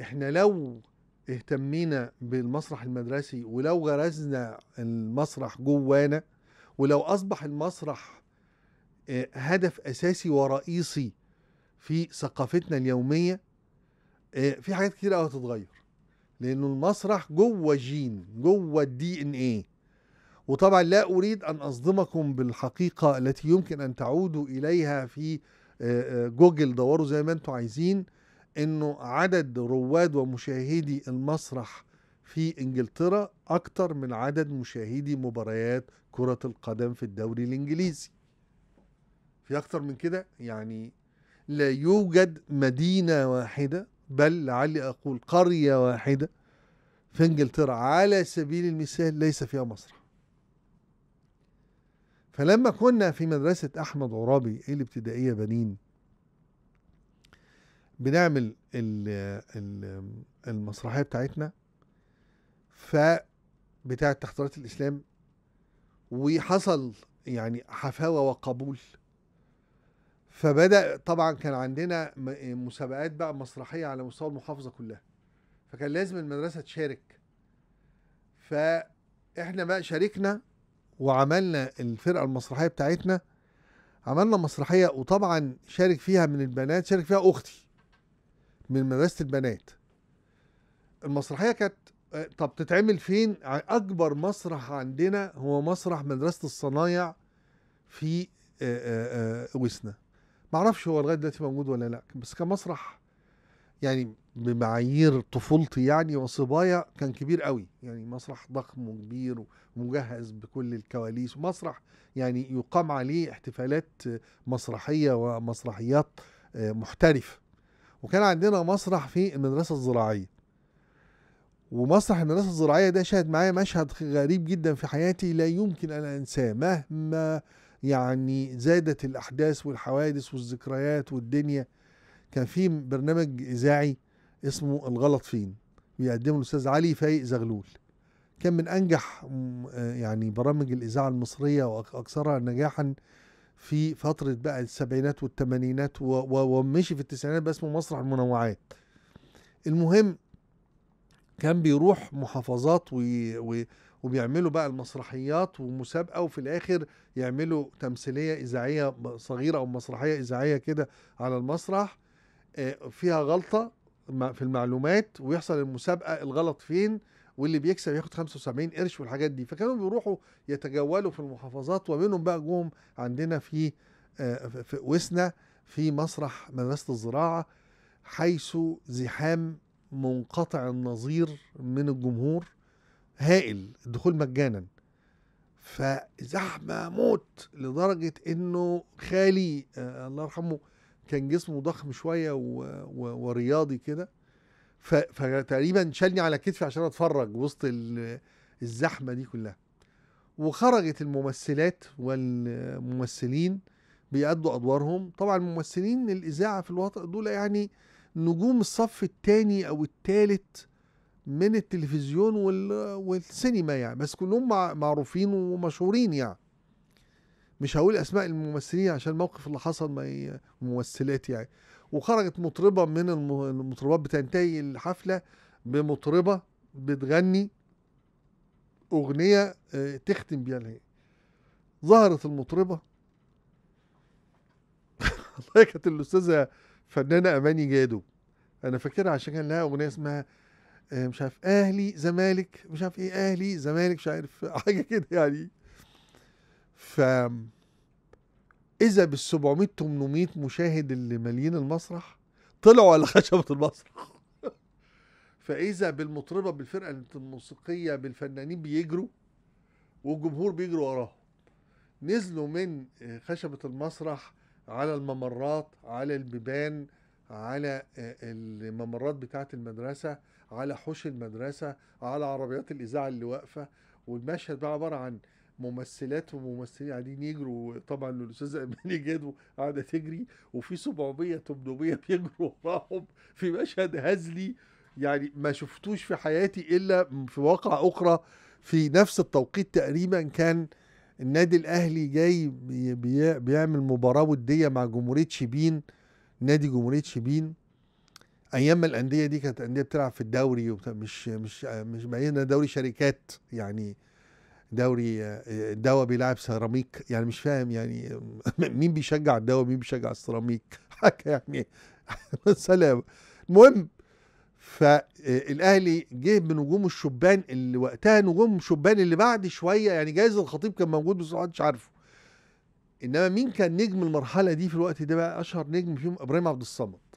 احنا لو اهتمينا بالمسرح المدرسي ولو غرزنا المسرح جوانا ولو اصبح المسرح آه، هدف اساسي ورئيسي في ثقافتنا اليوميه آه، في حاجات كتير قوي هتتغير لانه المسرح جوه جين جوه الدي ان ايه وطبعا لا اريد ان اصدمكم بالحقيقه التي يمكن ان تعودوا اليها في آه، جوجل دوروا زي ما انتم عايزين انه عدد رواد ومشاهدي المسرح في انجلترا اكتر من عدد مشاهدي مباريات كرة القدم في الدوري الانجليزي في اكتر من كده يعني لا يوجد مدينة واحدة بل لعلي اقول قرية واحدة في انجلترا على سبيل المثال ليس فيها مسرح فلما كنا في مدرسة احمد عرابي الابتدائية بنين بنعمل المسرحيه بتاعتنا ف بتاعه تحضيرات الاسلام وحصل يعني حفاوه وقبول فبدا طبعا كان عندنا مسابقات بقى مسرحيه على مستوى المحافظه كلها فكان لازم المدرسه تشارك فاحنا بقى شاركنا وعملنا الفرقه المسرحيه بتاعتنا عملنا مسرحيه وطبعا شارك فيها من البنات شارك فيها اختي من مدرسه البنات المسرحيه كانت طب تتعمل فين اكبر مسرح عندنا هو مسرح مدرسه الصنايع في آه، آه، آه، وسنا معرفش هو لغايه دلوقتي موجود ولا لا بس كان مسرح يعني بمعايير طفولتي يعني وصبايا كان كبير قوي يعني مسرح ضخم وكبير ومجهز بكل الكواليس ومسرح يعني يقام عليه احتفالات مسرحيه ومسرحيات محترفه وكان عندنا مسرح في المدرسة الزراعية ومسرح المدرسة الزراعية ده شهد معايا مشهد غريب جدا في حياتي لا يمكن أن أنساه مهما يعني زادت الأحداث والحوادث والذكريات والدنيا كان في برنامج إذاعي اسمه الغلط فين بيقدمه الأستاذ علي فايق زغلول كان من أنجح يعني برامج الإذاعة المصرية وأكثرها نجاحا في فترة بقى السبعينات والثمانينات ومشي في التسعينات باسمه مسرح المنوعات المهم كان بيروح محافظات وي وي وبيعملوا بقى المسرحيات ومسابقه وفي الاخر يعملوا تمثيليه اذاعيه صغيره او مسرحيه اذاعيه كده على المسرح آه، فيها غلطه في المعلومات ويحصل المسابقه الغلط فين واللي بيكسب ياخد 75 قرش والحاجات دي فكانوا بيروحوا يتجولوا في المحافظات ومنهم بقى جوهم عندنا في آه، في وسنا في مسرح مدرسة الزراعة حيث زحام منقطع النظير من الجمهور هائل الدخول مجانا فزحمة موت لدرجة انه خالي آه، الله يرحمه كان جسمه ضخم شوية ورياضي كده فتقريبا شالني على كتفي عشان اتفرج وسط الزحمه دي كلها وخرجت الممثلات والممثلين بيأدوا ادوارهم طبعا الممثلين الاذاعه في الوطن دول يعني نجوم الصف الثاني او الثالث من التلفزيون والسينما يعني بس كلهم معروفين ومشهورين يعني مش هقول اسماء الممثلين عشان الموقف اللي حصل ما ممثلات يعني وخرجت مطربه من المطربات بتنتهي الحفله بمطربه بتغني اغنيه آه، تختم بيها الهي ظهرت المطربه والله كانت الاستاذه فنانه اماني جادو انا فاكرها عشان كان لها اغنيه اسمها آه، مش عارف اهلي زمالك مش عارف ايه اهلي زمالك مش عارف حاجه كده يعني ف اذا بال 700 800 مشاهد اللي مالين المسرح طلعوا على خشبه المسرح فاذا بالمطربه بالفرقه الموسيقيه بالفنانين بيجروا والجمهور بيجروا وراهم نزلوا من آه، خشبه المسرح على الممرات على البيبان على آه، الممرات بتاعه المدرسه على حوش المدرسه على عربيات الاذاعه اللي واقفه والمشهد بقى عباره عن ممثلات وممثلين قاعدين يجروا طبعا الاستاذه اماني جادو قاعده تجري وفي 700 800 بيجروا وراهم في مشهد هزلي يعني ما شفتوش في حياتي الا في واقع اخرى في نفس التوقيت تقريبا كان النادي الاهلي جاي بيعمل مباراه وديه مع جمهوريه شبين نادي جمهوريه شبين ايام ما الانديه دي كانت انديه بتلعب في الدوري مش مش مش بعيدنا دوري شركات يعني دوري الدواء بيلعب سيراميك يعني مش فاهم يعني مين بيشجع الدواء مين بيشجع السيراميك حاجه يعني سلام المهم فالاهلي جه بنجوم الشبان اللي وقتها نجوم شبان اللي بعد شويه يعني جايز الخطيب كان موجود بس محدش عارفه انما مين كان نجم المرحله دي في الوقت ده بقى اشهر نجم فيهم ابراهيم عبد الصمد